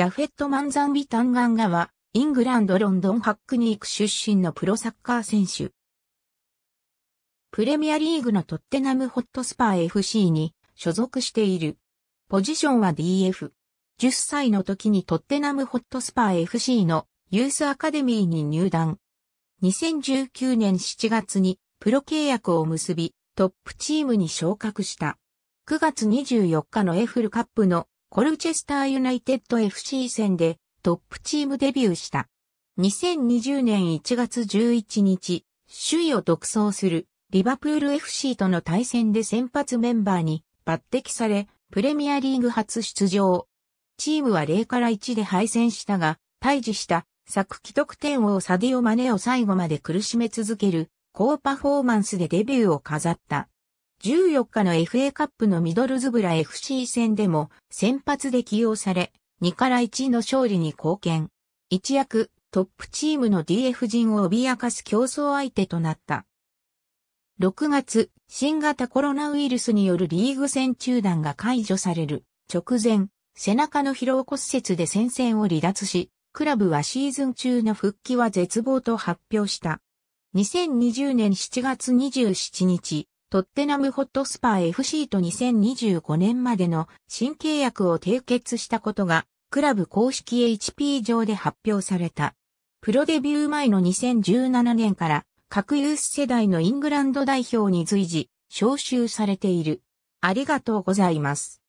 ジャフェット・マンザンビ・タンガンガは、イングランド・ロンドン・ハックニーク出身のプロサッカー選手。プレミアリーグのトッテナム・ホットスパー FC に所属している。ポジションは DF。10歳の時にトッテナム・ホットスパー FC のユースアカデミーに入団。2019年7月にプロ契約を結び、トップチームに昇格した。9月24日のエフルカップのコルチェスターユナイテッド FC 戦でトップチームデビューした。2020年1月11日、首位を独走するリバプール FC との対戦で先発メンバーに抜擢され、プレミアリーグ初出場。チームは0から1で敗戦したが、退治した昨既得点王サディオマネを最後まで苦しめ続ける、高パフォーマンスでデビューを飾った。14日の FA カップのミドルズブラ FC 戦でも先発で起用され、2から1の勝利に貢献。一躍、トップチームの DF 陣を脅かす競争相手となった。6月、新型コロナウイルスによるリーグ戦中断が解除される直前、背中の疲労骨折で戦線を離脱し、クラブはシーズン中の復帰は絶望と発表した。2020年7月27日、トッテナムホットスパー FC と2025年までの新契約を締結したことが、クラブ公式 HP 上で発表された。プロデビュー前の2017年から各ユース世代のイングランド代表に随時招集されている。ありがとうございます。